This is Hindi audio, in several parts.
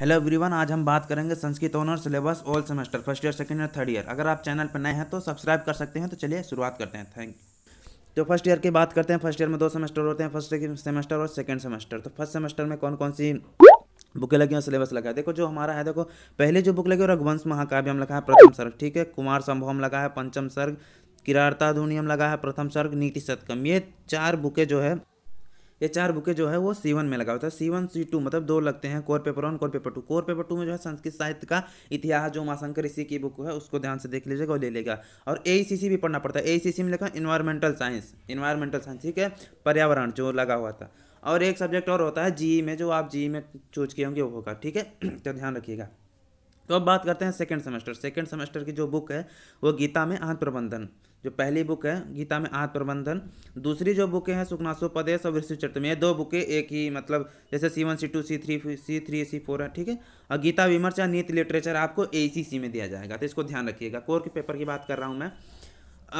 हेलो एवरीवन आज हम बात करेंगे Sanskrit honour syllabus all semester first year second year third year अगर आप चैनल पर नए हैं तो सब्सक्राइब कर सकते हैं तो चलिए शुरुआत करते हैं थैंक यू तो फर्स्ट ईयर की बात करते हैं फर्स्ट ईयर में दो सेमेस्टर होते हैं फर्स्ट सेमेस्टर और सेकेंड सेमेस्टर तो फर्स्ट सेमेस्टर में कौन कौन सी बुकें लगी और सिलेबस लगा है देखो जो हमारा है देखो पहले जो बुक लगी रघुवंश महाकाव्य हम लगा है प्रथम सर्ग ठीक है कुमार संभव लगा है पंचम सर्ग किरारता धुनियम लगा है प्रथम सर्ग नीति सतकम ये चार बुकें जो है ये चार बुकें जो है वो सी वन में लगा हुआ था सी वन सी टू मतलब दो लगते हैं core paper one core paper two core paper two में जो है संस्कृत साहित्य का इतिहास जो माशंकर ऋषि की बुक है उसको ध्यान से देख लीजिएगा और ले लेगा और ए भी पढ़ना पड़ता है ए में लिखा इन्वायरमेंटल साइंस इन्वायरमेंटल साइंस ठीक है पर्यावरण जो लगा हुआ था और एक सब्जेक्ट और होता है जी e में जो आप जी e में चूज किए होंगे वो होगा ठीक है तो ध्यान रखिएगा तो अब बात करते हैं सेकेंड सेमेस्टर सेकेंड सेमेस्टर की जो बुक है वो गीता में आत्म प्रबंधन जो पहली बुक है गीता में आत्म प्रबंधन दूसरी जो बुकें हैं सुखनासोपदेश और विश्व चरित्र में ये दो बुकें एक ही मतलब जैसे C one C two C three C three C four है ठीक है और गीता विमर्श या नीति लिटरेचर आपको ए में दिया जाएगा तो इसको ध्यान रखिएगा कोर के पेपर की बात कर रहा हूँ मैं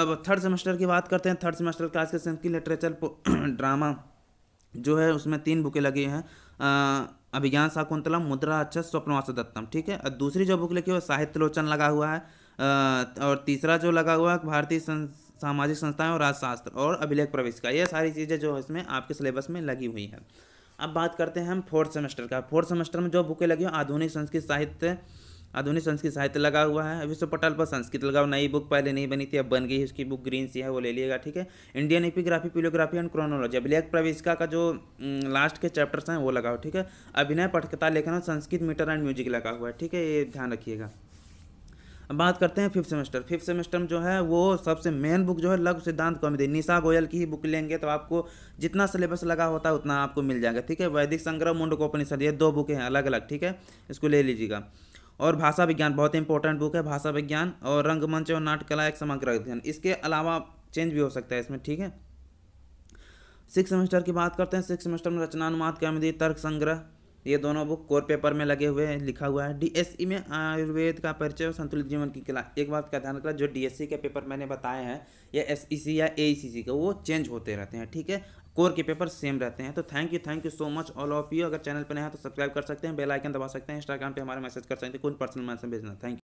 अब थर्ड सेमेस्टर की बात करते हैं थर्ड सेमेस्टर का आज के की लिटरेचर ड्रामा जो है उसमें तीन बुकें लगी हैं अभिज्ञान शाकुंतलम मुद्रा अच्छा स्वप्नवास दत्तम ठीक है और दूसरी जो बुक लिखी हुई साहित्य लोचन लगा हुआ है और तीसरा जो लगा हुआ है भारतीय सामाजिक संस्थाएं और राजशास्त्र और अभिलेख प्रवेश का ये सारी चीज़ें जो इसमें आपके सिलेबस में लगी हुई है अब बात करते हैं हम फोर्थ सेमेस्टर का फोर्थ सेमेस्टर में जो बुकें लगी हुई आधुनिक संस्कृत साहित्य आधुनिक संस्कृत साहित्य लगा हुआ है विश्व पटल पर संस्कृत लगाओ नई बुक पहले नहीं बनी थी अब बन गई है उसकी बुक ग्रीन सी है वो ले लिएगा ठीक है Indian epigraphy palaeography and chronology अभिलेख प्रवेशिका का जो लास्ट के चैप्टर्स हैं वो लगाओ ठीक है अभिनय पटकता लेखन और संस्कृत मीटर एंड म्यूजिक लगा हुआ है ठीक है ये ध्यान रखिएगा अब बात करते हैं फिफ्थ सेमेस्टर फिफ्थ सेमेस्टर में जो है वो सबसे मेन बुक जो है लघु सिद्धांत कौमिदी निशा गोयल की ही बुक लेंगे तो आपको जितना सिलेबस लगा होता है उतना आपको मिल जाएगा ठीक है वैदिक संग्रह मुंड मुंडकोपनिषद ये दो बुकें हैं अलग अलग ठीक है इसको ले लीजिएगा और भाषा विज्ञान बहुत इंपॉर्टेंट बुक है भाषा विज्ञान और रंगमंच और नाटकला एक समग्र अध्ययन इसके अलावा चेंज भी हो सकता है इसमें ठीक है सिक्स सेमेस्टर की बात करते हैं सिक्स सेमेस्टर में रचनानुवाद क्रमदी तर्क संग्रह ये दोनों बुक कोर पेपर में लगे हुए हैं लिखा हुआ है डीएसई e में आयुर्वेद का परिचय और संतुलित जीवन की कला एक बात का ध्यान रखना जो डीएससी e के पेपर मैंने बताए हैं या एसईसी e या सी का वो चेंज होते रहते हैं ठीक है कोर के पेपर सेम रहते हैं तो thank you thank you so much all of you अगर चैनल पर है तो सब्सक्राइब कर सकते हैं बेल आइकन दबा सकते हैं इंस्टाग्राम पर हमारे मैसेज कर सकते हैं कोई पर्सनल मैसेज भेजना थैंक यू